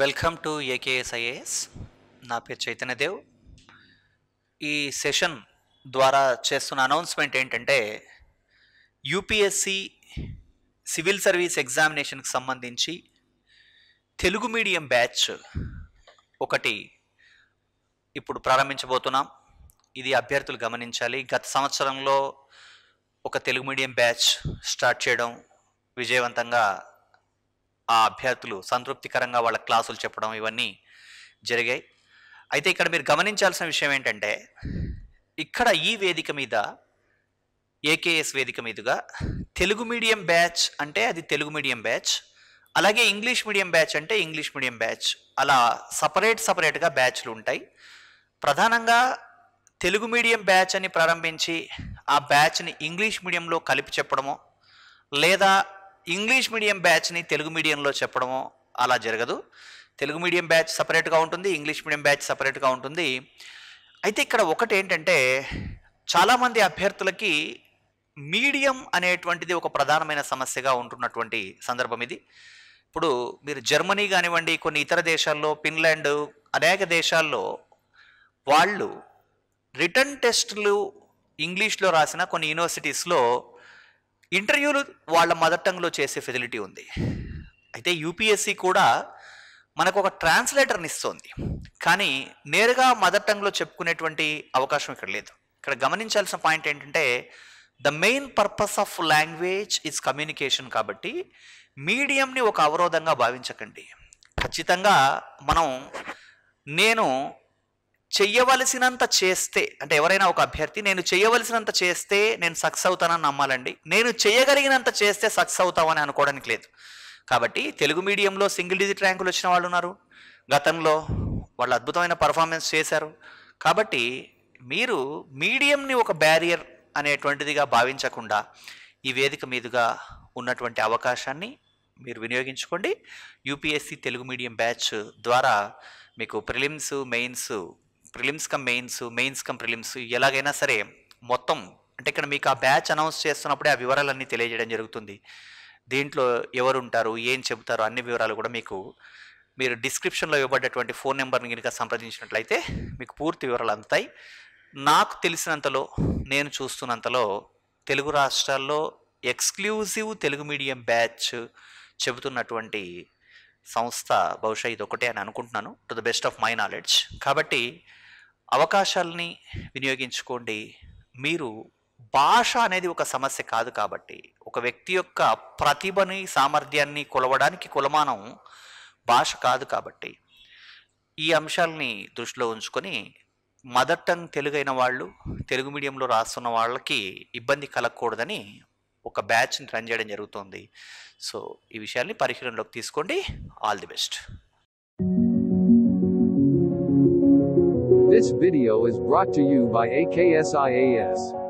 Welcome to AKS IAS నా పేరు చైతన్యదేవ్ ఈ సెషన్ ద్వారా చేస్తున్న అనౌన్స్మెంట్ ఏంటంటే యూపీఎస్సి సివిల్ సర్వీస్ ఎగ్జామినేషన్కి సంబంధించి తెలుగు మీడియం బ్యాచ్ ఒకటి ఇప్పుడు ప్రారంభించబోతున్నాం ఇది అభ్యర్థులు గమనించాలి గత సంవత్సరంలో ఒక తెలుగు మీడియం బ్యాచ్ స్టార్ట్ చేయడం విజయవంతంగా ఆ అభ్యర్థులు సంతృప్తికరంగా వాళ్ళ క్లాసులు చెప్పడం ఇవన్నీ జరిగాయి అయితే ఇక్కడ మీరు గమనించాల్సిన విషయం ఏంటంటే ఇక్కడ ఈ వేదిక మీద ఏకేఎస్ వేదిక మీదుగా తెలుగు మీడియం బ్యాచ్ అంటే అది తెలుగు మీడియం బ్యాచ్ అలాగే ఇంగ్లీష్ మీడియం బ్యాచ్ అంటే ఇంగ్లీష్ మీడియం బ్యాచ్ అలా సపరేట్ సపరేట్గా బ్యాచ్లు ఉంటాయి ప్రధానంగా తెలుగు మీడియం బ్యాచ్ అని ప్రారంభించి ఆ బ్యాచ్ని ఇంగ్లీష్ మీడియంలో కలిపి చెప్పడము లేదా ఇంగ్లీష్ మీడియం బ్యాచ్ని తెలుగు మీడియంలో చెప్పడము అలా జరగదు తెలుగు మీడియం బ్యాచ్ సపరేట్గా ఉంటుంది ఇంగ్లీష్ మీడియం బ్యాచ్ సపరేట్గా ఉంటుంది అయితే ఇక్కడ ఒకటి ఏంటంటే చాలామంది అభ్యర్థులకి మీడియం అనేటువంటిది ఒక ప్రధానమైన సమస్యగా ఉంటున్నటువంటి సందర్భం ఇది ఇప్పుడు మీరు జర్మనీ కానివ్వండి కొన్ని ఇతర దేశాల్లో ఫిన్లాండ్ అనేక దేశాల్లో వాళ్ళు రిటర్న్ టెస్టులు ఇంగ్లీష్లో రాసిన కొన్ని యూనివర్సిటీస్లో ఇంటర్వ్యూలు వాళ్ళ మదర్ టంగ్లో చేసే ఫెసిలిటీ ఉంది అయితే యూపీఎస్సి కూడా మనకు ఒక ట్రాన్స్లేటర్ని ఇస్తుంది కానీ నేరుగా మదర్ టంగ్లో చెప్పుకునేటువంటి అవకాశం ఇక్కడ లేదు ఇక్కడ గమనించాల్సిన పాయింట్ ఏంటంటే the main purpose of language is communication కాబట్టి మీడియంని ఒక అవరోధంగా భావించకండి ఖచ్చితంగా మనం నేను చెయ్యవలసినంత చేస్తే అంటే ఎవరైనా ఒక అభ్యర్థి నేను చేయవలసినంత చేస్తే నేను సక్సెస్ అవుతానని నమ్మాలండి నేను చేయగలిగినంత చేస్తే సక్సెస్ అవుతామని అనుకోవడానికి లేదు కాబట్టి తెలుగు మీడియంలో సింగిల్ డిజిట్ ర్యాంకులు వచ్చిన వాళ్ళు ఉన్నారు గతంలో వాళ్ళు అద్భుతమైన పర్ఫార్మెన్స్ చేశారు కాబట్టి మీరు మీడియంని ఒక బ్యారియర్ అనేటువంటిదిగా భావించకుండా ఈ వేదిక మీదుగా ఉన్నటువంటి అవకాశాన్ని మీరు వినియోగించుకోండి యూపీఎస్సీ తెలుగు మీడియం బ్యాచ్ ద్వారా మీకు prelims mains prelims cum mains mains cum prelims ఎలాగైనా సరే మొత్తం అంటే ఇక్కడ మీకు ఆ బ్యాచ్ అనౌన్స్ చేస్తున్నప్పుడే ఆ వివరాలన్నీ తెలియజేయడం జరుగుతుంది దీంట్లో ఎవరు ఉంటారు ఏం చెబుతారు అన్ని వివరాలు కూడా మీకు మీరు డిస్క్రిప్షన్లో ఇవ్వబడ్డటువంటి ఫోన్ నెంబర్ని కనుక సంప్రదించినట్లయితే మీకు పూర్తి వివరాలు అందుతాయి నాకు తెలిసినంతలో నేను చూస్తున్నంతలో తెలుగు రాష్ట్రాల్లో ఎక్స్క్లూజివ్ తెలుగు మీడియం బ్యాచ్ చెబుతున్నటువంటి సంస్థ బహుశా ఇది ఒకటే అని అనుకుంటున్నాను to the best of my knowledge కాబట్టి అవకాశాలని వినియోగించుకోండి మీరు భాష అనేది ఒక సమస్య కాదు కాబట్టి ఒక వ్యక్తి యొక్క ప్రతిభని సామర్థ్యాన్ని కొలవడానికి కులమానం భాష కాదు కాబట్టి ఈ అంశాలని దృష్టిలో ఉంచుకొని మదర్ టంగ్ తెలుగు అయిన వాళ్ళు తెలుగు మీడియంలో రాస్తున్న వాళ్ళకి ఇబ్బంది కలగకూడదని ఒక బ్యాచ్ని రన్ చేయడం జరుగుతుంది సో ఈ విషయాన్ని పరిశీలనలోకి తీసుకోండి all the best This video is brought to you by AKSIAS.